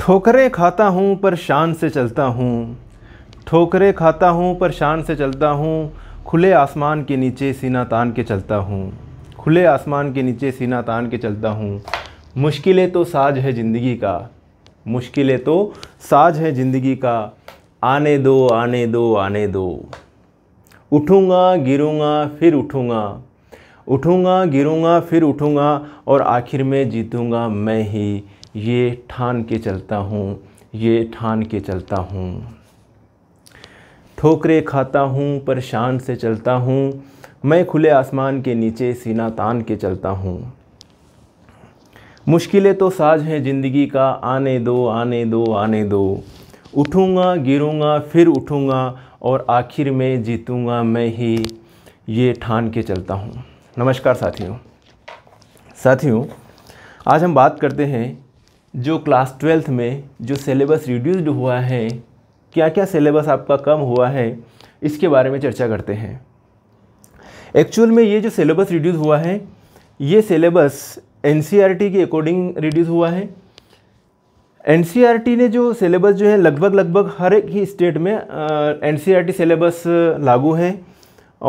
ठोकरें खाता हूँ पर शान से चलता हूँ ठोकरें खाता हूँ पर शान से चलता हूँ खुले आसमान के नीचे सीना तान के चलता हूँ खुले आसमान के नीचे सीना तान के चलता हूँ मुश्किलें तो साज है ज़िंदगी का मुश्किलें तो साज है ज़िंदगी का आने दो आने दो आने दो उठूँगा गिरूँगा फिर उठूँगा उठूँगा गिरूँगा फिर उठूँगा और आखिर में जीतूँगा मैं ही ये ठान के चलता हूँ ये ठान के चलता हूँ ठोकरे खाता हूँ पर शान से चलता हूँ मैं खुले आसमान के नीचे सीना तान के चलता हूँ मुश्किलें तो साज हैं ज़िंदगी का आने दो आने दो आने दो उठूँगा गिरूँगा फिर उठूँगा और आखिर में जीतूँगा मैं ही ये ठान के चलता हूँ नमस्कार साथियों साथियों आज हम बात करते हैं जो क्लास ट्वेल्थ में जो सिलेबस रिड्यूस्ड हुआ है क्या क्या सिलेबस आपका कम हुआ है इसके बारे में चर्चा करते हैं एक्चुअल में ये जो सिलेबस रिड्यूस हुआ है ये सिलेबस एन e के अकॉर्डिंग रिड्यूस हुआ है एन e ने जो सिलेबस जो है लगभग लगभग हर एक ही स्टेट में एन सी सिलेबस लागू है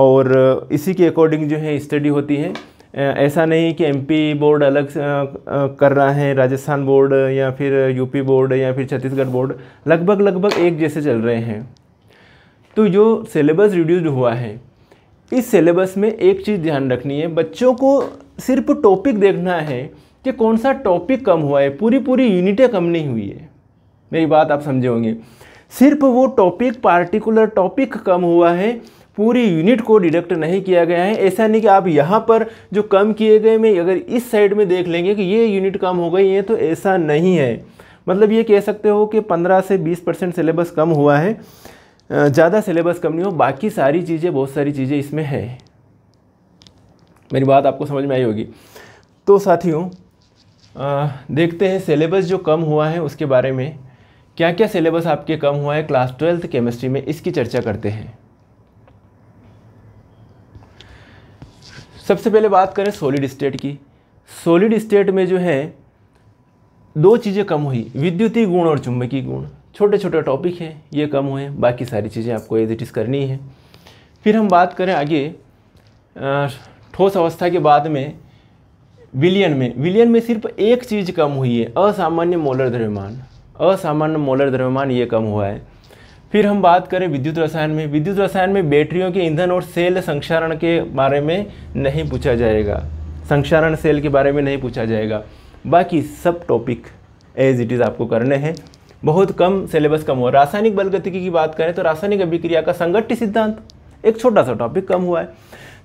और इसी के अकॉर्डिंग जो है स्टडी होती है ऐसा नहीं कि एमपी बोर्ड अलग कर रहा है राजस्थान बोर्ड या फिर यूपी बोर्ड या फिर छत्तीसगढ़ बोर्ड लगभग लगभग एक जैसे चल रहे हैं तो जो सिलेबस रिड्यूस्ड हुआ है इस सिलेबस में एक चीज़ ध्यान रखनी है बच्चों को सिर्फ टॉपिक देखना है कि कौन सा टॉपिक कम हुआ है पूरी पूरी यूनिटें कम नहीं हुई है मेरी बात आप समझे होंगे सिर्फ वो टॉपिक पार्टिकुलर टॉपिक कम हुआ है पूरी यूनिट को डिडक्ट नहीं किया गया है ऐसा नहीं कि आप यहाँ पर जो कम किए गए में अगर इस साइड में देख लेंगे कि ये यूनिट कम हो गई है तो ऐसा नहीं है मतलब ये कह सकते हो कि 15 से 20 परसेंट सिलेबस कम हुआ है ज़्यादा सिलेबस कम नहीं हो बाकी सारी चीज़ें बहुत सारी चीज़ें इसमें है मेरी बात आपको समझ में आई होगी तो साथियों देखते हैं सिलेबस जो कम हुआ है उसके बारे में क्या क्या सिलेबस आपके कम हुआ है क्लास ट्वेल्थ केमिस्ट्री में इसकी चर्चा करते हैं सबसे पहले बात करें सॉलिड स्टेट की सॉलिड स्टेट में जो है दो चीज़ें कम हुई विद्युतीय गुण और चुंबकीय गुण छोटे छोटे टॉपिक हैं ये कम हुए बाकी सारी चीज़ें आपको एजिटिस करनी है फिर हम बात करें आगे ठोस अवस्था के बाद में विलियन में विलियन में सिर्फ एक चीज़ कम हुई है असामान्य मोलर द्रव्यमान असामान्य मोलर द्रव्यमान ये कम हुआ है फिर हम बात करें विद्युत रसायन में विद्युत रसायन में बैटरियों के ईंधन और सेल संक्षारण के बारे में नहीं पूछा जाएगा संक्षारण सेल के बारे में नहीं पूछा जाएगा बाकी सब टॉपिक एज इट इज़ आपको करने हैं बहुत कम सिलेबस कम हुआ रासायनिक बलगति की बात करें तो रासायनिक अभिक्रिया का संगठित सिद्धांत एक छोटा सा टॉपिक कम हुआ है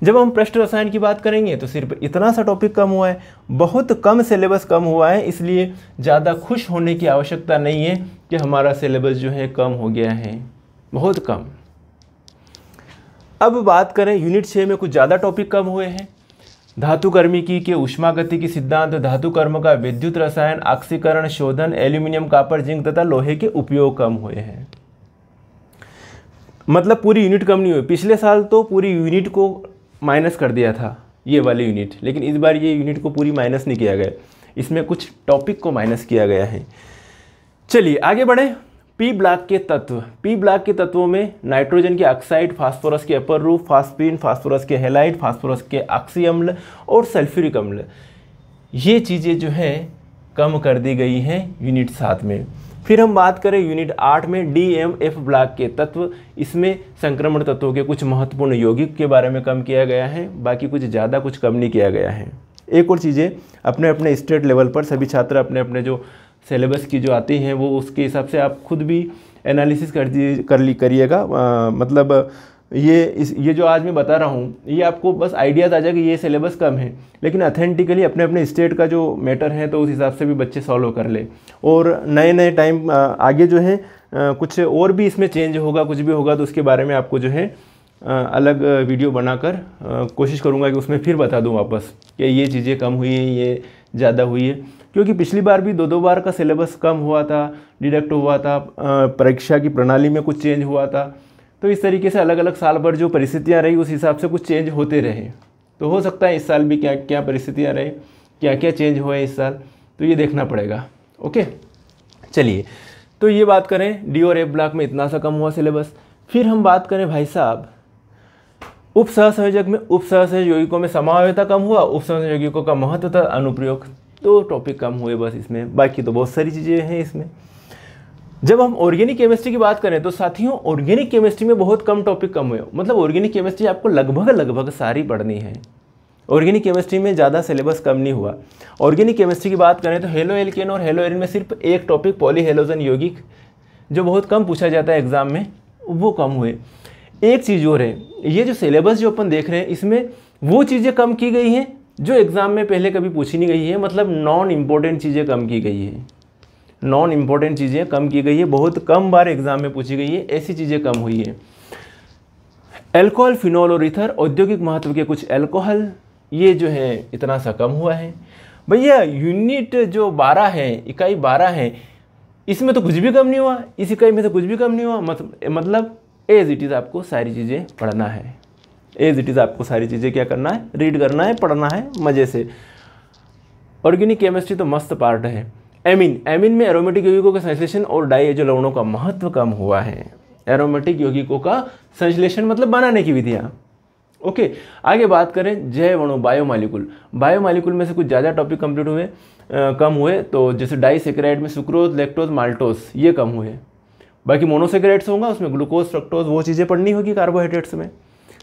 जब हम पृष्ठ रसायन की बात करेंगे तो सिर्फ इतना सा टॉपिक कम हुआ है बहुत कम सिलेबस कम हुआ है इसलिए ज़्यादा खुश होने की आवश्यकता नहीं है कि हमारा सिलेबस जो है कम हो गया है बहुत कम अब बात करें यूनिट छः में कुछ ज़्यादा टॉपिक कम हुए हैं की के की सिद्धांत धातुकर्म का विद्युत रसायन ऑक्सीकरण शोधन एल्यूमिनियम कापर जिंक तथा लोहे के उपयोग कम हुए हैं मतलब पूरी यूनिट कम नहीं हुई पिछले साल तो पूरी यूनिट को माइनस कर दिया था ये वाली यूनिट लेकिन इस बार ये यूनिट को पूरी माइनस नहीं किया गया इसमें कुछ टॉपिक को माइनस किया गया है चलिए आगे बढ़ें पी ब्लॉक के तत्व पी ब्लॉक के तत्वों में नाइट्रोजन के ऑक्साइड फास्फोरस के अपर रूप फास्पिन फास्फोरस के हेलाइट फास्फोरस के ऑक्सी अम्ल और सल्फ्यूरिक अम्ल ये चीज़ें जो हैं कम कर दी गई हैं यूनिट सात में फिर हम बात करें यूनिट आठ में डी एम एफ ब्लॉक के तत्व इसमें संक्रमण तत्वों के कुछ महत्वपूर्ण यौगिक के बारे में कम किया गया है बाकी कुछ ज़्यादा कुछ कम नहीं किया गया है एक और चीज़ें अपने अपने स्टेट लेवल पर सभी छात्र अपने अपने जो सिलेबस की जो आती हैं वो उसके हिसाब से आप खुद भी एनालिसिस कर कर ली करिएगा मतलब ये इस ये जो आज मैं बता रहा हूँ ये आपको बस आइडियाज़ आ कि ये सिलेबस कम है लेकिन अथेंटिकली अपने अपने स्टेट का जो मैटर है तो उस हिसाब से भी बच्चे सॉल्व कर ले और नए नए टाइम आगे जो है कुछ और भी इसमें चेंज होगा कुछ भी होगा तो उसके बारे में आपको जो है अलग वीडियो बनाकर कोशिश करूँगा कि उसमें फिर बता दूँ वापस कि ये चीज़ें कम हुई हैं ये ज़्यादा हुई है क्योंकि पिछली बार भी दो दो बार का सिलेबस कम हुआ था डिडक्ट हुआ था परीक्षा की प्रणाली में कुछ चेंज हुआ था तो इस तरीके से अलग अलग साल भर जो परिस्थितियाँ रही उस हिसाब से कुछ चेंज होते रहे तो हो सकता है इस साल भी क्या क्या परिस्थितियाँ रही क्या क्या चेंज हुए इस साल तो ये देखना पड़ेगा ओके चलिए तो ये बात करें डी और एफ ब्लॉक में इतना सा कम हुआ सिलेबस फिर हम बात करें भाई साहब उप सहसंयोजक में उप सहसंयोगिकों में समावेता कम हुआ उप सहसंयोगिकों का महत्व था अनुप्रयोग तो टॉपिक कम हुए बस इसमें बाकी तो बहुत सारी चीज़ें हैं इसमें जब हम ऑर्गेनिक केमिस्ट्री की बात करें तो साथियों ऑर्गेनिक केमिस्ट्री में बहुत कम टॉपिक कम हुए मतलब ऑर्गेनिक केमिस्ट्री आपको लगभग लगभग सारी पढ़नी है ऑर्गेनिक केमिस्ट्री में ज़्यादा सिलेबस कम नहीं हुआ ऑर्गेनिक केमिस्ट्री की बात करें तो हेलो एल्केन और हेलो एरिन में सिर्फ एक टॉपिक पॉली हेलोजन यौगिक जो बहुत कम पूछा जाता है एग्ज़ाम में वो कम हुए एक चीज़ और है ये जो सिलेबस जो अपन देख रहे हैं इसमें वो चीज़ें कम की गई हैं जो एग्ज़ाम में पहले कभी पूछी नहीं गई है मतलब नॉन इम्पोर्टेंट चीज़ें कम की गई हैं नॉन इम्पॉर्टेंट चीज़ें कम की गई है बहुत कम बार एग्जाम में पूछी गई है ऐसी चीज़ें कम हुई है एल्कोहल फिनॉल और इथर औद्योगिक महत्व के कुछ एल्कोहल ये जो है इतना सा कम हुआ है भैया यूनिट जो बारह है इकाई बारह है इसमें तो कुछ भी कम नहीं हुआ इस इकाई में तो कुछ भी कम नहीं हुआ मतलब एज इट इज़ आपको सारी चीज़ें पढ़ना है एज इट इज़ आपको सारी चीज़ें क्या करना है रीड करना है पढ़ना है मज़े से ऑर्गेनिक केमिस्ट्री तो मस्त पार्ट है एमिन एमिन में एरोमेटिक यौगिकों का संश्लेषण और डाई एजो लवणों का महत्व कम हुआ है एरोमेटिक यौगिकों का संश्लेषण मतलब बनाने की विधियाँ ओके आगे बात करें जय वणु बायोमालिकुल बायोमालिकुल में से कुछ ज़्यादा टॉपिक कंप्लीट हुए आ, कम हुए तो जैसे डाइसेक्राइड में सुक्रोज लेक्टोज माल्टोज ये कम हुए बाकी मोनोसेक्राइड्स होंगे उसमें ग्लूकोज फ्रक्टोज वो चीज़ें पढ़नी होगी कार्बोहाइड्रेट्स में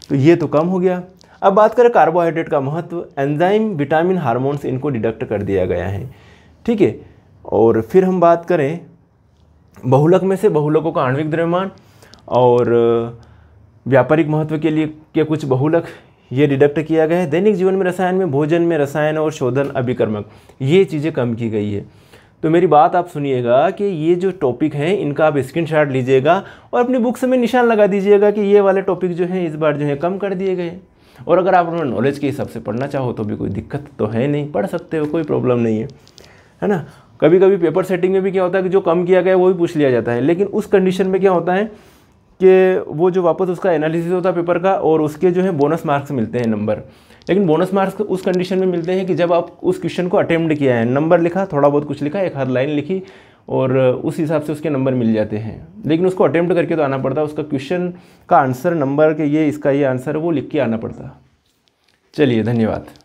तो ये तो कम हो गया अब बात करें कार्बोहाइड्रेट का महत्व एंजाइम विटामिन हार्मोन्स इनको डिडक्ट कर दिया गया है ठीक है और फिर हम बात करें बहुलक में से बहुलकों का आणविक द्रव्यमान और व्यापारिक महत्व के लिए के कुछ बहुलक ये डिडक्ट किया गया है दैनिक जीवन में रसायन में भोजन में रसायन और शोधन अभिकर्मक ये चीज़ें कम की गई है तो मेरी बात आप सुनिएगा कि ये जो टॉपिक हैं इनका आप स्क्रीनशॉट लीजिएगा और अपनी बुक्स में निशान लगा दीजिएगा कि ये वाले टॉपिक जो हैं इस बार जो है कम कर दिए गए और अगर आप उन्होंने नॉलेज के हिसाब से पढ़ना चाहो तो भी कोई दिक्कत तो है नहीं पढ़ सकते हो कोई प्रॉब्लम नहीं है है ना कभी कभी पेपर सेटिंग में भी क्या होता है कि जो कम किया गया है वो भी पूछ लिया जाता है लेकिन उस कंडीशन में क्या होता है कि वो जो वापस उसका एनालिसिस होता है पेपर का और उसके जो है बोनस मार्क्स मिलते हैं नंबर लेकिन बोनस मार्क्स उस कंडीशन में मिलते हैं कि जब आप उस क्वेश्चन को अटैम्प्ट किया है नंबर लिखा थोड़ा बहुत कुछ लिखा एक हर लाइन लिखी और उस हिसाब से उसके नंबर मिल जाते हैं लेकिन उसको अटैम्प्ट करके तो आना पड़ता है उसका क्वेश्चन का आंसर नंबर के ये इसका ये आंसर वो लिख के आना पड़ता चलिए धन्यवाद